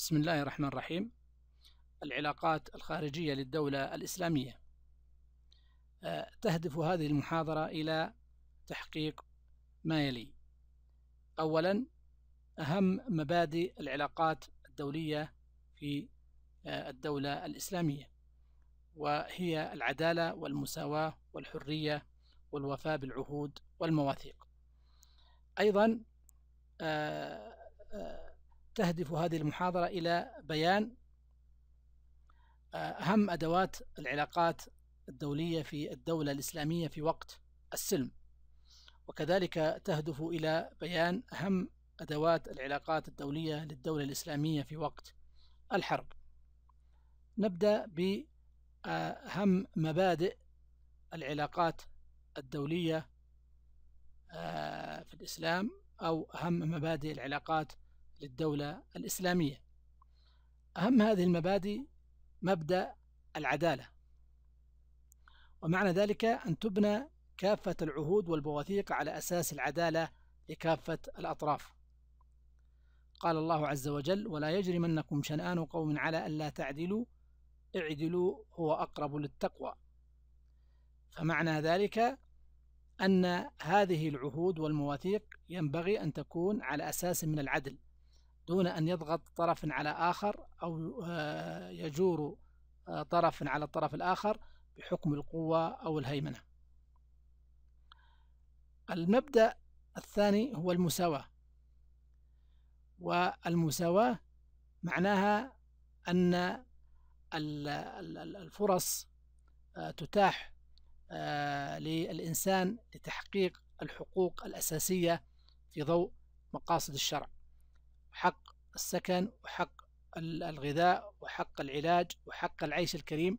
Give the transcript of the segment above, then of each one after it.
بسم الله الرحمن الرحيم العلاقات الخارجية للدولة الإسلامية آه، تهدف هذه المحاضرة إلى تحقيق ما يلي أولا أهم مبادئ العلاقات الدولية في آه، الدولة الإسلامية وهي العدالة والمساواة والحرية والوفاء بالعهود والمواثيق أيضا آه، تهدف هذه المحاضرة إلى بيان آه، أهم أدوات العلاقات الدولية في الدولة الإسلامية في وقت السلم وكذلك تهدف إلى بيان أهم أدوات العلاقات الدولية للدولة الإسلامية في وقت الحرب نبدأ بأهم آه، مبادئ العلاقات الدولية آه، في الإسلام أو أهم مبادئ العلاقات للدولة الإسلامية أهم هذه المبادئ مبدأ العدالة ومعنى ذلك أن تبنى كافة العهود والمواثيق على أساس العدالة لكافة الأطراف قال الله عز وجل ولا يجرمنكم شنآن قوم على ألا تعدلوا اعدلوا هو أقرب للتقوى فمعنى ذلك أن هذه العهود والمواثيق ينبغي أن تكون على أساس من العدل دون أن يضغط طرف على آخر أو آه، يجور آه، طرف على الطرف الآخر بحكم القوة أو الهيمنة المبدأ الثاني هو المساواة والمساواة معناها أن الفرص آه، تتاح للإنسان لتحقيق الحقوق الأساسية في ضوء مقاصد الشرع حق السكن وحق الغذاء وحق العلاج وحق العيش الكريم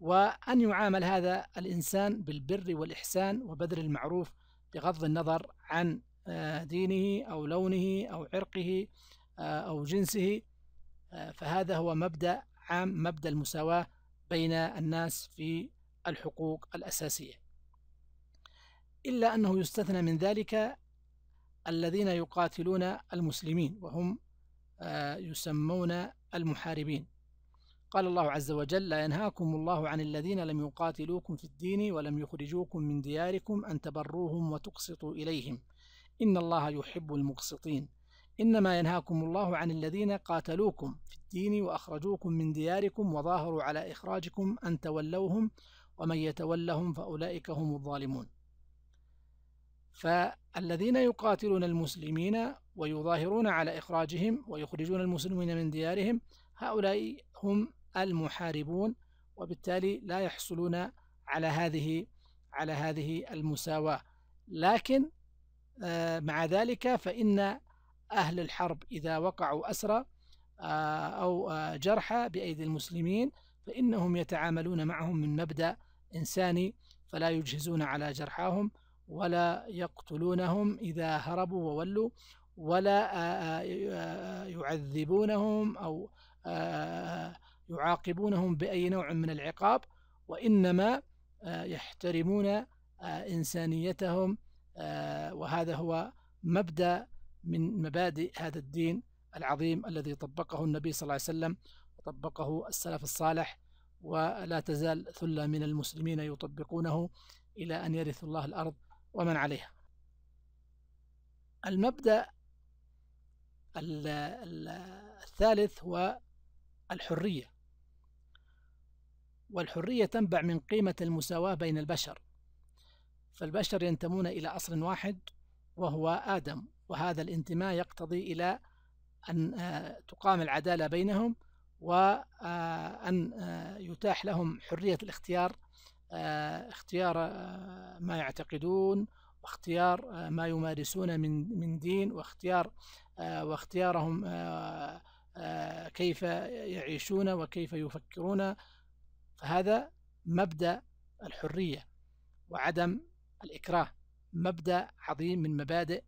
وأن يعامل هذا الإنسان بالبر والإحسان وبذل المعروف بغض النظر عن آه، دينه أو لونه أو عرقه آه، أو جنسه آه، فهذا هو مبدأ عام مبدأ المساواة بين الناس في الحقوق الأساسية إلا أنه يستثنى من ذلك الذين يقاتلون المسلمين وهم آه، يسمون المحاربين قال الله عز وجل لا ينهاكم الله عن الذين لم يقاتلوكم في الدين ولم يخرجوكم من دياركم أن تبروهم وتقسطوا إليهم إن الله يحب المقسطين إنما ينهاكم الله عن الذين قاتلوكم في الدين وأخرجوكم من دياركم وظاهروا على إخراجكم أن تولوهم ومن يتولهم فأولئك هم الظالمون فالذين يقاتلون المسلمين ويظاهرون على إخراجهم ويخرجون المسلمين من ديارهم هؤلاء هم المحاربون وبالتالي لا يحصلون على هذه على هذه المساواة لكن آه، مع ذلك فإن أهل الحرب إذا وقعوا أسرى آه، أو آه، جرحى بأيدي المسلمين فإنهم يتعاملون معهم من مبدأ إنساني فلا يجهزون على جرحاهم ولا يقتلونهم إذا هربوا وولوا ولا آه، آه، آه، يعذبونهم أو يعاقبونهم بأي نوع من العقاب وإنما يحترمون إنسانيتهم وهذا هو مبدأ من مبادئ هذا الدين العظيم الذي طبقه النبي صلى الله عليه وسلم وطبقه السلف الصالح ولا تزال ثلة من المسلمين يطبقونه إلى أن يرث الله الأرض ومن عليها المبدأ الثالث هو الحرية والحرية تنبع من قيمة المساواة بين البشر فالبشر ينتمون إلى أصل واحد وهو آدم وهذا الانتماء يقتضي إلى أن آه، تقام العدالة بينهم وأن آه، آه، يتاح لهم حرية الاختيار اختيار ما يعتقدون واختيار آه، ما يمارسون من من دين واختيار آه، واختيارهم آه، كيف يعيشون وكيف يفكرون فهذا مبدا الحريه وعدم الاكراه مبدا عظيم من مبادئ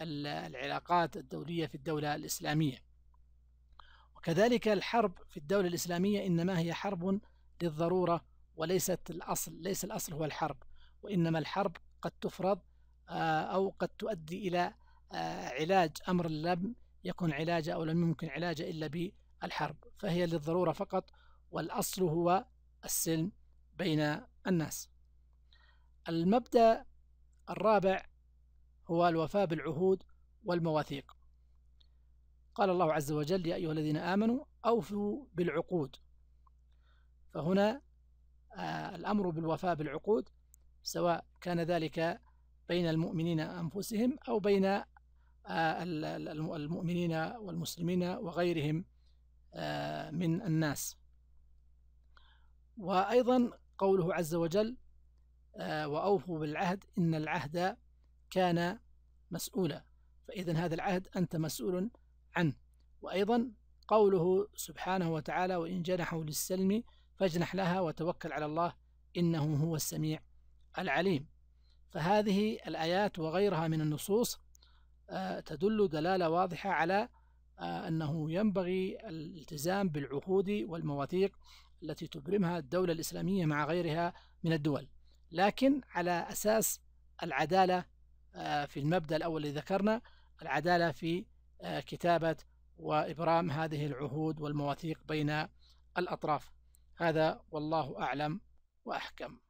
العلاقات الدوليه في الدوله الاسلاميه وكذلك الحرب في الدوله الاسلاميه انما هي حرب للضروره وليست الاصل ليس الاصل هو الحرب وإنما الحرب قد تفرض آه، أو قد تؤدي إلى آه، علاج أمر لم يكن علاجه أو لم يمكن علاجه إلا بالحرب فهي للضرورة فقط والأصل هو السلم بين الناس المبدأ الرابع هو الوفاء بالعهود والمواثيق قال الله عز وجل يا أيها الذين آمنوا أوفوا بالعقود فهنا آه، الأمر بالوفاء بالعقود سواء كان ذلك بين المؤمنين أنفسهم أو بين آه، المؤمنين والمسلمين وغيرهم آه، من الناس وأيضا قوله عز وجل آه، وأوفوا بالعهد إن العهد كان مسؤولا فإذا هذا العهد أنت مسؤول عنه وأيضا قوله سبحانه وتعالى وإن جنحوا للسلم فاجنح لها وتوكل على الله إنه هو السميع العليم فهذه الآيات وغيرها من النصوص آه، تدل دلالة واضحة على آه، أنه ينبغي الالتزام بالعقود والمواثيق التي تبرمها الدولة الإسلامية مع غيرها من الدول لكن على أساس العدالة آه، في المبدأ الأول الذي ذكرنا العدالة في كتابة وإبرام هذه العهود والمواثيق بين الأطراف هذا والله أعلم وأحكم